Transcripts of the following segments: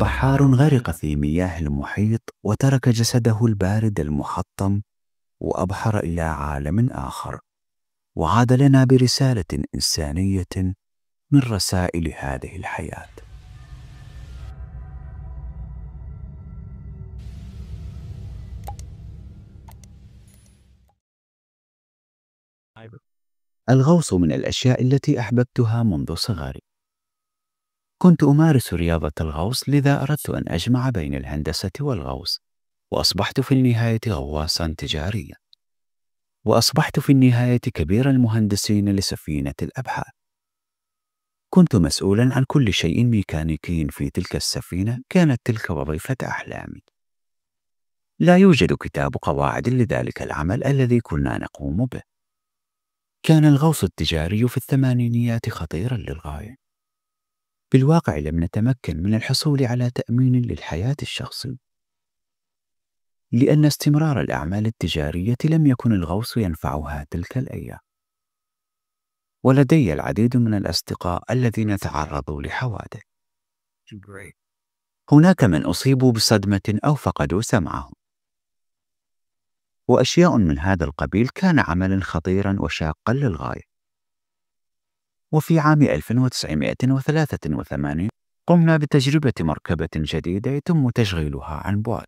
بحار غرق في مياه المحيط وترك جسده البارد المحطم وأبحر إلى عالم آخر وعاد لنا برسالة إنسانية من رسائل هذه الحياة الغوص من الأشياء التي أحببتها منذ صغري كنت أمارس رياضة الغوص لذا أردت أن أجمع بين الهندسة والغوص وأصبحت في النهاية غواصا تجاريا وأصبحت في النهاية كبير المهندسين لسفينة الأبحار كنت مسؤولا عن كل شيء ميكانيكي في تلك السفينة كانت تلك وظيفة أحلامي لا يوجد كتاب قواعد لذلك العمل الذي كنا نقوم به كان الغوص التجاري في الثمانينيات خطيرا للغاية بالواقع لم نتمكن من الحصول على تأمين للحياة الشخصي لأن استمرار الأعمال التجارية لم يكن الغوص ينفعها تلك الأيام ولدي العديد من الأصدقاء الذين تعرضوا لحوادث هناك من أصيبوا بصدمة أو فقدوا سمعهم وأشياء من هذا القبيل كان عملا خطيرا وشاقا للغاية وفي عام 1983 قمنا بتجربة مركبة جديدة يتم تشغيلها عن بعد.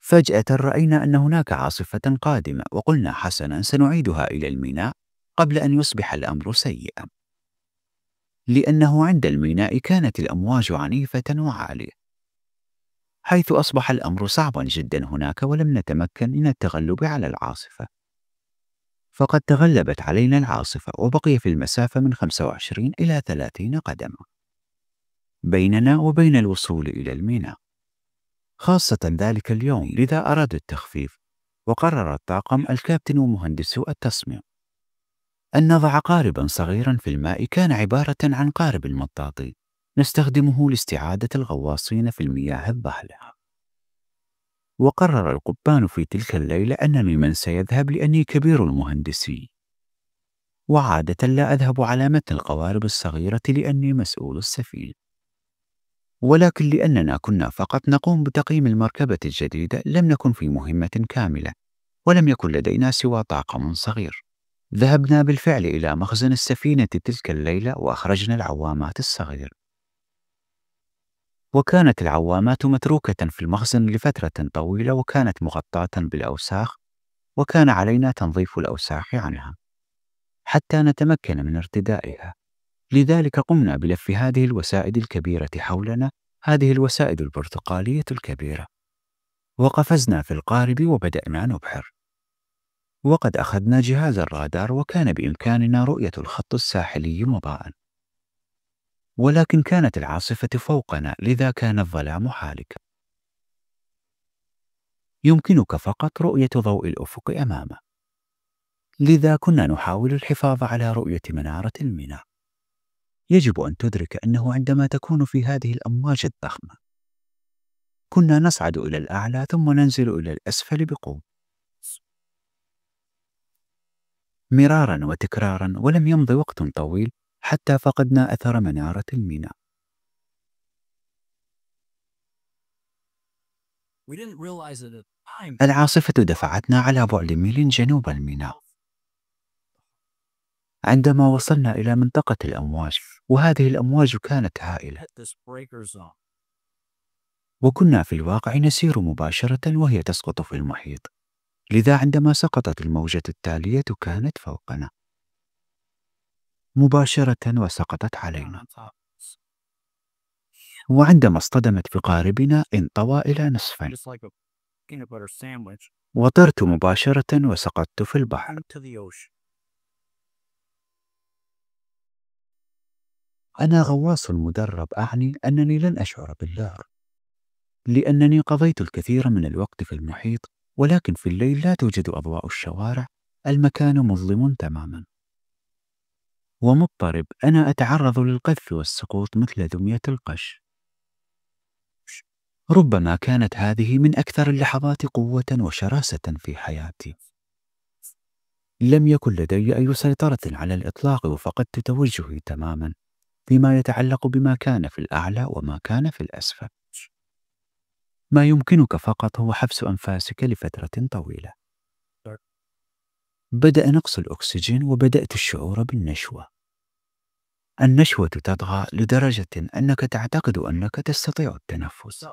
فجأة رأينا أن هناك عاصفة قادمة وقلنا حسنا سنعيدها إلى الميناء قبل أن يصبح الأمر سيئا. لأنه عند الميناء كانت الأمواج عنيفة وعالية. حيث أصبح الأمر صعبا جدا هناك ولم نتمكن من التغلب على العاصفة. فقد تغلبت علينا العاصفة وبقي في المسافة من 25 إلى 30 قدم بيننا وبين الوصول إلى الميناء خاصة ذلك اليوم لذا أرادوا التخفيف وقرر الطاقم الكابتن ومهندسو التصميم أن نضع قاربا صغيرا في الماء كان عبارة عن قارب المطاطي نستخدمه لاستعادة الغواصين في المياه الضحلة وقرر القبان في تلك الليلة أنني من سيذهب لأني كبير المهندسين وعادة لا أذهب على متن القوارب الصغيرة لأني مسؤول السفينة ولكن لأننا كنا فقط نقوم بتقييم المركبة الجديدة لم نكن في مهمة كاملة ولم يكن لدينا سوى طاقم صغير ذهبنا بالفعل إلى مخزن السفينة تلك الليلة وأخرجنا العوامات الصغيرة وكانت العوامات متروكة في المخزن لفترة طويلة وكانت مغطاة بالأوساخ وكان علينا تنظيف الأوساخ عنها حتى نتمكن من ارتدائها لذلك قمنا بلف هذه الوسائد الكبيرة حولنا هذه الوسائد البرتقالية الكبيرة وقفزنا في القارب وبدأنا نبحر وقد أخذنا جهاز الرادار وكان بإمكاننا رؤية الخط الساحلي مضاءً ولكن كانت العاصفة فوقنا لذا كان الظلام حالك يمكنك فقط رؤية ضوء الأفق أمامه لذا كنا نحاول الحفاظ على رؤية منارة الميناء يجب أن تدرك أنه عندما تكون في هذه الأمواج الضخمة كنا نصعد إلى الأعلى ثم ننزل إلى الأسفل بقوة مرارا وتكرارا ولم يمض وقت طويل حتى فقدنا أثر منارة الميناء. العاصفة دفعتنا على بعد ميل جنوب الميناء. عندما وصلنا إلى منطقة الأمواج، وهذه الأمواج كانت هائلة. وكنا في الواقع نسير مباشرة وهي تسقط في المحيط. لذا عندما سقطت الموجة التالية كانت فوقنا. مباشرة وسقطت علينا وعندما اصطدمت بقاربنا انطوى إلى نصفين وطرت مباشرة وسقطت في البحر أنا غواص مدرب أعني أنني لن أشعر بالنار لأنني قضيت الكثير من الوقت في المحيط ولكن في الليل لا توجد أضواء الشوارع المكان مظلم تماما ومضطرب أنا أتعرض للقذف والسقوط مثل دمية القش ربما كانت هذه من أكثر اللحظات قوة وشراسة في حياتي لم يكن لدي أي سيطرة على الإطلاق وفقدت توجهي تماما فيما يتعلق بما كان في الأعلى وما كان في الأسفل ما يمكنك فقط هو حبس أنفاسك لفترة طويلة بدأ نقص الأكسجين وبدأت الشعور بالنشوة. النشوة تطغى لدرجة أنك تعتقد أنك تستطيع التنفس.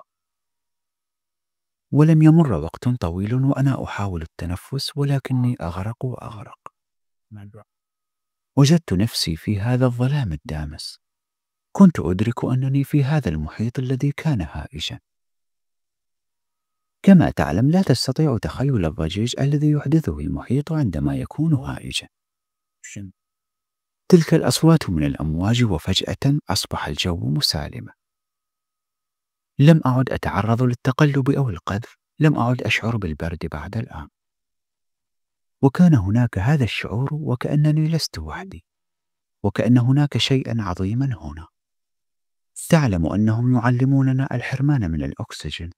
ولم يمر وقت طويل وأنا أحاول التنفس ولكني أغرق وأغرق. وجدت نفسي في هذا الظلام الدامس. كنت أدرك أنني في هذا المحيط الذي كان هائجا. كما تعلم لا تستطيع تخيل الضجيج الذي يحدثه المحيط عندما يكون هائجا تلك الأصوات من الأمواج وفجأة أصبح الجو مسالما لم أعد أتعرض للتقلب أو القذف لم أعد أشعر بالبرد بعد الآن وكان هناك هذا الشعور وكأنني لست وحدي وكأن هناك شيئا عظيما هنا تعلم أنهم يعلموننا الحرمان من الأكسجين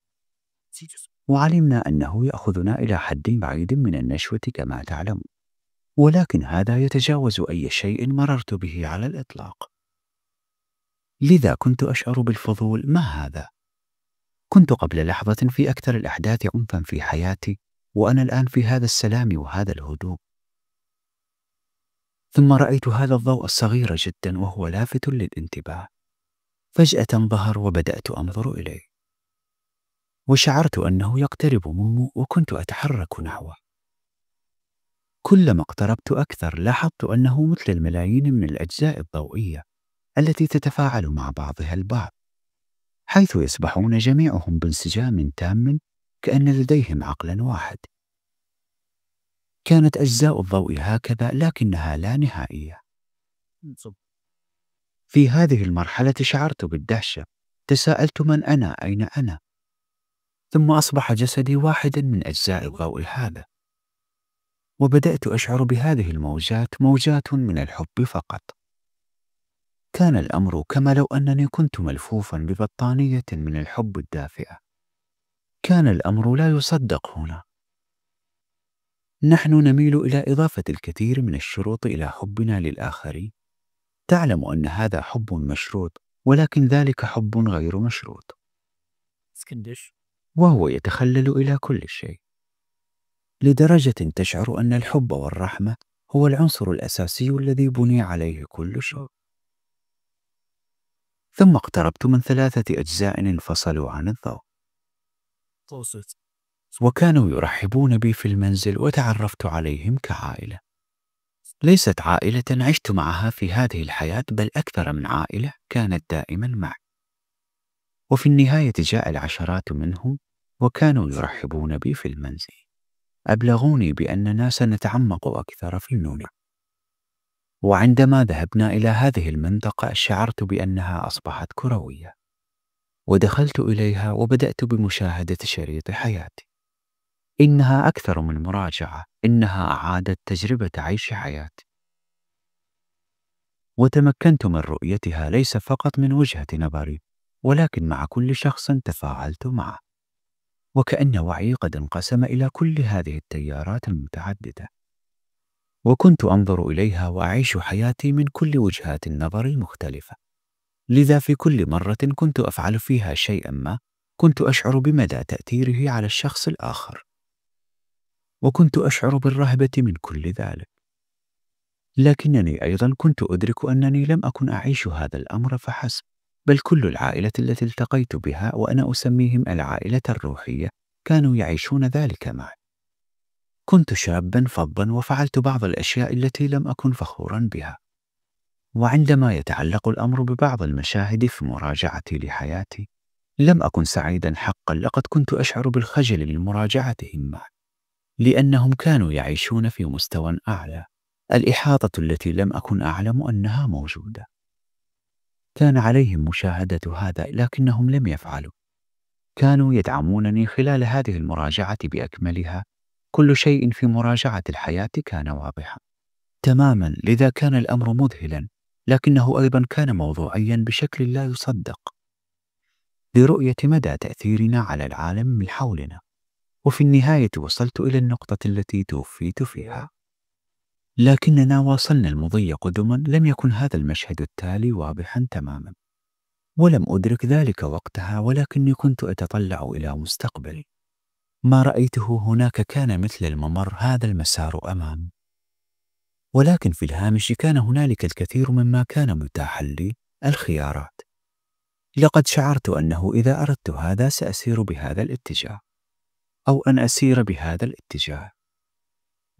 وعلمنا أنه يأخذنا إلى حد بعيد من النشوة كما تعلم ولكن هذا يتجاوز أي شيء مررت به على الإطلاق لذا كنت أشعر بالفضول ما هذا؟ كنت قبل لحظة في أكثر الأحداث عنفا في حياتي وأنا الآن في هذا السلام وهذا الهدوء ثم رأيت هذا الضوء الصغير جدا وهو لافت للانتباه فجأة ظهر وبدأت أنظر إليه وشعرت أنه يقترب منه وكنت أتحرك نحوه كلما اقتربت أكثر لاحظت أنه مثل الملايين من الأجزاء الضوئية التي تتفاعل مع بعضها البعض حيث يسبحون جميعهم بانسجام تام كأن لديهم عقلا واحد كانت أجزاء الضوء هكذا لكنها لا نهائية في هذه المرحلة شعرت بالدهشة تساءلت من أنا أين أنا ثم أصبح جسدي واحدا من أجزاء الضوء هذا وبدأت أشعر بهذه الموجات موجات من الحب فقط كان الأمر كما لو أنني كنت ملفوفا ببطانية من الحب الدافئة كان الأمر لا يصدق هنا نحن نميل إلى إضافة الكثير من الشروط إلى حبنا للآخرين تعلم أن هذا حب مشروط ولكن ذلك حب غير مشروط وهو يتخلل إلى كل شيء لدرجة تشعر أن الحب والرحمة هو العنصر الأساسي الذي بني عليه كل شيء ثم اقتربت من ثلاثة أجزاء انفصلوا عن الضوء وكانوا يرحبون بي في المنزل وتعرفت عليهم كعائلة ليست عائلة عشت معها في هذه الحياة بل أكثر من عائلة كانت دائما معي وفي النهاية جاء العشرات منهم وكانوا يرحبون بي في المنزل أبلغوني بأننا سنتعمق أكثر في النوم وعندما ذهبنا إلى هذه المنطقة شعرت بأنها أصبحت كروية ودخلت إليها وبدأت بمشاهدة شريط حياتي إنها أكثر من مراجعة إنها أعادت تجربة عيش حياتي وتمكنت من رؤيتها ليس فقط من وجهة نظري ولكن مع كل شخص تفاعلت معه وكأن وعي قد انقسم إلى كل هذه التيارات المتعددة وكنت أنظر إليها وأعيش حياتي من كل وجهات النظر المختلفة لذا في كل مرة كنت أفعل فيها شيئا ما كنت أشعر بمدى تأثيره على الشخص الآخر وكنت أشعر بالرهبة من كل ذلك لكنني أيضا كنت أدرك أنني لم أكن أعيش هذا الأمر فحسب بل كل العائلة التي التقيت بها وأنا أسميهم العائلة الروحية كانوا يعيشون ذلك معي. كنت شابا فظا وفعلت بعض الأشياء التي لم أكن فخورا بها. وعندما يتعلق الأمر ببعض المشاهد في مراجعتي لحياتي، لم أكن سعيدا حقا لقد كنت أشعر بالخجل لمراجعتهم معي. لأنهم كانوا يعيشون في مستوى أعلى، الإحاطة التي لم أكن أعلم أنها موجودة. كان عليهم مشاهدة هذا لكنهم لم يفعلوا كانوا يدعمونني خلال هذه المراجعة بأكملها كل شيء في مراجعة الحياة كان واضحا تماما لذا كان الأمر مذهلا لكنه أيضا كان موضوعيا بشكل لا يصدق لرؤية مدى تأثيرنا على العالم من حولنا وفي النهاية وصلت إلى النقطة التي توفيت فيها لكننا واصلنا المضي قدما لم يكن هذا المشهد التالي واضحا تماما ولم أدرك ذلك وقتها ولكني كنت أتطلع إلى مستقبلي ما رأيته هناك كان مثل الممر هذا المسار أمام ولكن في الهامش كان هنالك الكثير مما كان متاحا لي الخيارات لقد شعرت أنه إذا أردت هذا سأسير بهذا الاتجاه أو أن أسير بهذا الاتجاه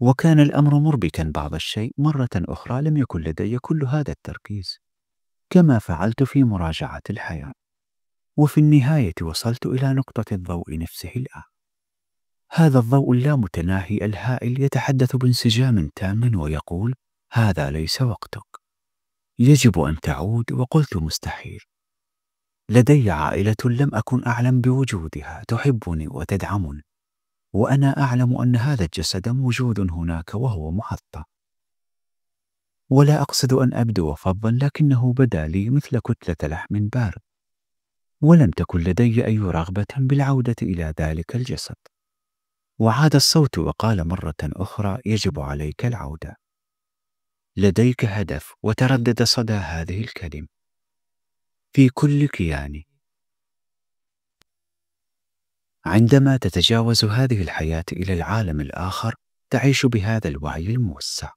وكان الأمر مربكا بعض الشيء مرة أخرى لم يكن لدي كل هذا التركيز كما فعلت في مراجعة الحياة وفي النهاية وصلت إلى نقطة الضوء نفسه الآن هذا الضوء اللامتناهي الهائل يتحدث بانسجام تام ويقول هذا ليس وقتك يجب أن تعود وقلت مستحيل لدي عائلة لم أكن أعلم بوجودها تحبني وتدعمني وأنا أعلم أن هذا الجسد موجود هناك وهو محطة ولا أقصد أن أبدو فظا لكنه بدا لي مثل كتلة لحم بارد ولم تكن لدي أي رغبة بالعودة إلى ذلك الجسد وعاد الصوت وقال مرة أخرى يجب عليك العودة لديك هدف وتردد صدى هذه الكلمة في كل كياني عندما تتجاوز هذه الحياة إلى العالم الآخر تعيش بهذا الوعي الموسع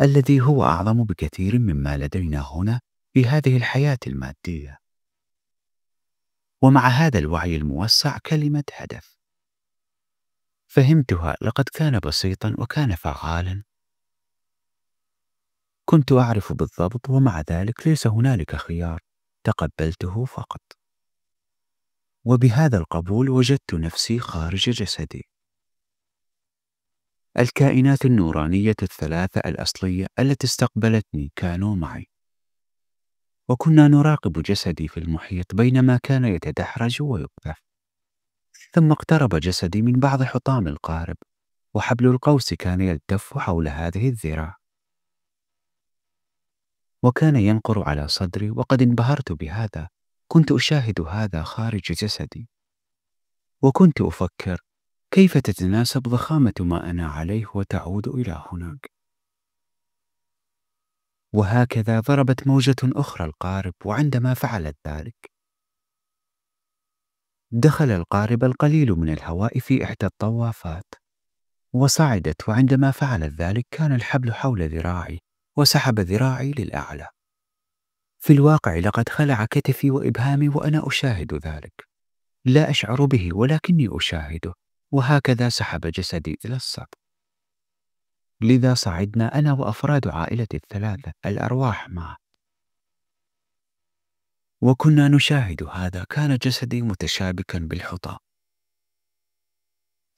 الذي هو أعظم بكثير مما لدينا هنا في هذه الحياة المادية ومع هذا الوعي الموسع كلمة هدف فهمتها لقد كان بسيطا وكان فعالا كنت أعرف بالضبط ومع ذلك ليس هنالك خيار تقبلته فقط وبهذا القبول وجدت نفسي خارج جسدي الكائنات النورانية الثلاثة الأصلية التي استقبلتني كانوا معي وكنا نراقب جسدي في المحيط بينما كان يتدحرج ويقذف ثم اقترب جسدي من بعض حطام القارب وحبل القوس كان يلتف حول هذه الذراع وكان ينقر على صدري وقد انبهرت بهذا كنت أشاهد هذا خارج جسدي وكنت أفكر كيف تتناسب ضخامة ما أنا عليه وتعود إلى هناك وهكذا ضربت موجة أخرى القارب وعندما فعلت ذلك دخل القارب القليل من الهواء في إحدى الطوافات وصعدت وعندما فعلت ذلك كان الحبل حول ذراعي وسحب ذراعي للأعلى في الواقع لقد خلع كتفي وإبهامي وأنا أشاهد ذلك لا أشعر به ولكني أشاهده وهكذا سحب جسدي إلى السطح لذا صعدنا أنا وأفراد عائلتي الثلاثة الأرواح معه وكنا نشاهد هذا كان جسدي متشابكا بالحطام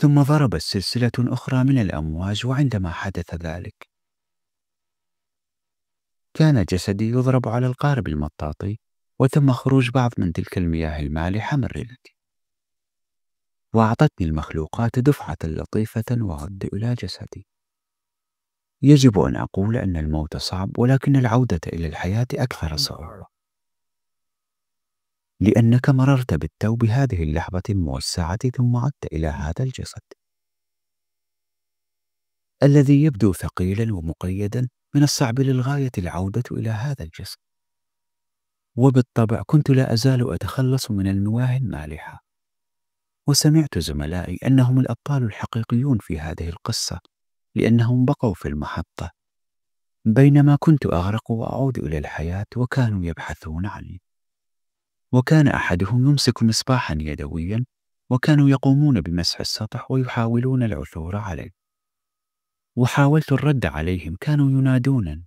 ثم ضربت سلسلة أخرى من الأمواج وعندما حدث ذلك كان جسدي يضرب على القارب المطاطي وتم خروج بعض من تلك المياه المالحة من رئتي وأعطتني المخلوقات دفعة لطيفة وغد إلى جسدي يجب أن أقول أن الموت صعب ولكن العودة إلى الحياة أكثر صعوبة لأنك مررت بالتو بهذه اللحظة الموسعة ثم عدت إلى هذا الجسد الذي يبدو ثقيلا ومقيدا من الصعب للغاية العودة إلى هذا الجسم وبالطبع كنت لا أزال أتخلص من المواهي المالحة وسمعت زملائي أنهم الأبطال الحقيقيون في هذه القصة لأنهم بقوا في المحطة بينما كنت أغرق وأعود إلى الحياة وكانوا يبحثون عني وكان أحدهم يمسك مصباحا يدويا وكانوا يقومون بمسح السطح ويحاولون العثور عليه وحاولت الرد عليهم كانوا ينادونني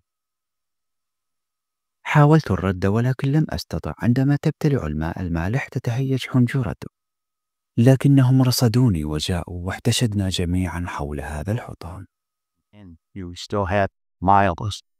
حاولت الرد ولكن لم أستطع عندما تبتلع الماء المالح تتهيج حنجرته لكنهم رصدوني وجاءوا واحتشدنا جميعا حول هذا الحطام